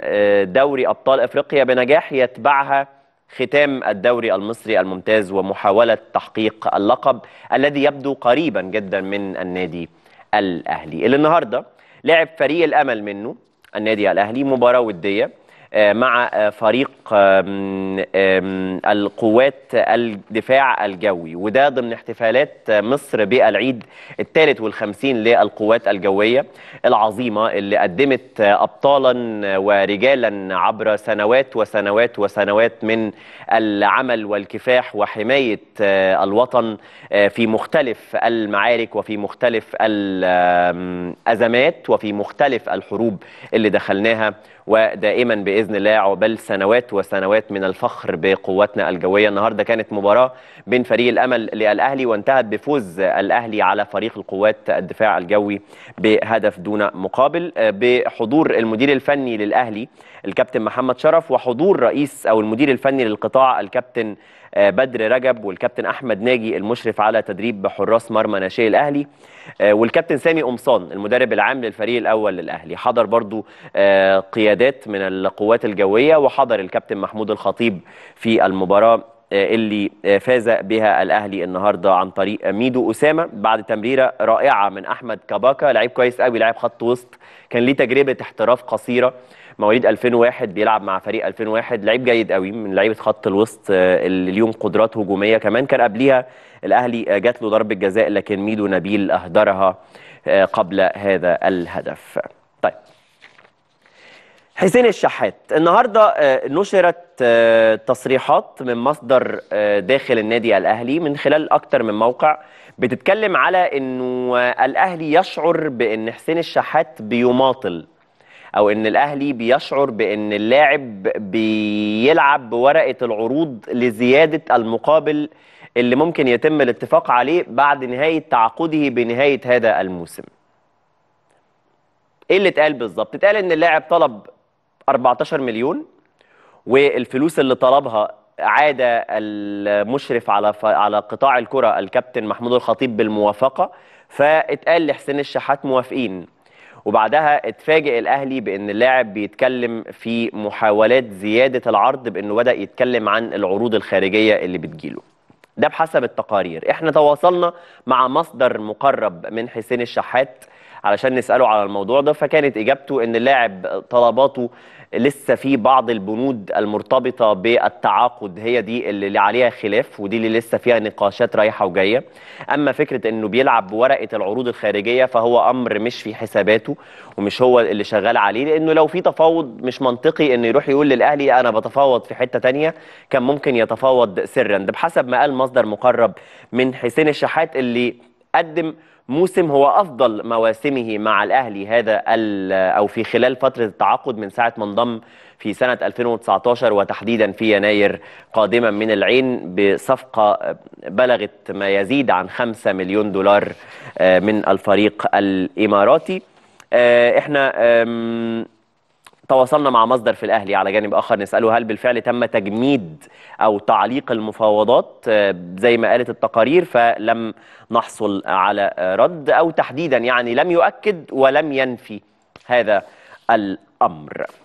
آه، دوري ابطال افريقيا بنجاح يتبعها ختام الدوري المصري الممتاز ومحاوله تحقيق اللقب الذي يبدو قريبا جدا من النادي الاهلي اللي النهارده لعب فريق الامل منه النادي الاهلي مباراه وديه آه، مع آه، فريق القوات الدفاع الجوي وده ضمن احتفالات آه، مصر بالعيد الثالث والخمسين للقوات الجوية العظيمة اللي قدمت أبطالا ورجالا عبر سنوات وسنوات وسنوات من العمل والكفاح وحماية الوطن في مختلف المعارك وفي مختلف الأزمات وفي مختلف الحروب اللي دخلناها ودائما بإذن باذن الله عقبال سنوات وسنوات من الفخر بقواتنا الجويه النهارده كانت مباراه بين فريق الامل للاهلي وانتهت بفوز الاهلي على فريق القوات الدفاع الجوي بهدف دون مقابل آه، بحضور المدير الفني للاهلي الكابتن محمد شرف وحضور رئيس او المدير الفني للقطاع الكابتن آه، بدر رجب والكابتن احمد ناجي المشرف على تدريب حراس مرمى ناشئ الاهلي آه، والكابتن سامي قمصان المدرب العام للفريق الاول للاهلي حضر برضو قيادات من القوات القوات الجوية وحضر الكابتن محمود الخطيب في المباراة آه، اللي آه، فاز بها الاهلي النهارده عن طريق ميدو اسامه بعد تمريره رائعه من احمد كاباكا لعيب كويس قوي لعيب خط وسط كان ليه تجربه احتراف قصيره مواليد 2001 بيلعب مع فريق 2001 لعيب جيد قوي من لعيبه خط الوسط آه، اللي ليهم قدرات هجوميه كمان كان قبليها الاهلي جات له ضربه جزاء لكن ميدو نبيل اهدرها قبل هذا الهدف طيب حسين الشحات النهارده آه، نشرت آه، تصريحات من مصدر آه، داخل النادي الاهلي من خلال اكتر من موقع بتتكلم على انه الاهلي يشعر بان حسين الشحات بيماطل او ان الاهلي بيشعر بان اللاعب بيلعب بورقه العروض لزياده المقابل اللي ممكن يتم الاتفاق عليه بعد نهايه تعاقده بنهايه هذا الموسم. ايه اللي اتقال بالظبط؟ اتقال ان اللاعب طلب 14 مليون والفلوس اللي طلبها عاد المشرف على على قطاع الكره الكابتن محمود الخطيب بالموافقه فاتقال لحسين الشحات موافقين وبعدها اتفاجئ الاهلي بان اللاعب بيتكلم في محاولات زياده العرض بانه بدا يتكلم عن العروض الخارجيه اللي بتجيله ده بحسب التقارير احنا تواصلنا مع مصدر مقرب من حسين الشحات علشان نساله على الموضوع ده فكانت اجابته ان اللاعب طلباته لسه في بعض البنود المرتبطه بالتعاقد هي دي اللي عليها خلاف ودي اللي لسه فيها نقاشات رايحه وجايه اما فكره انه بيلعب بورقه العروض الخارجيه فهو امر مش في حساباته ومش هو اللي شغال عليه لانه لو في تفاوض مش منطقي انه يروح يقول للاهلي انا بتفاوض في حته تانية كان ممكن يتفاوض سرا ده بحسب ما قال مصدر مقرب من حسين الشحات اللي قدم موسم هو افضل مواسمه مع الاهلي هذا او في خلال فتره التعاقد من ساعه ما انضم في سنه 2019 وتحديدا في يناير قادما من العين بصفقه بلغت ما يزيد عن 5 مليون دولار آه، من الفريق الاماراتي آه، احنا تواصلنا مع مصدر في الأهلي على جانب آخر نسأله هل بالفعل تم تجميد أو تعليق المفاوضات آه، زي ما قالت التقارير فلم نحصل على رد أو تحديدا يعني لم يؤكد ولم ينفي هذا الأمر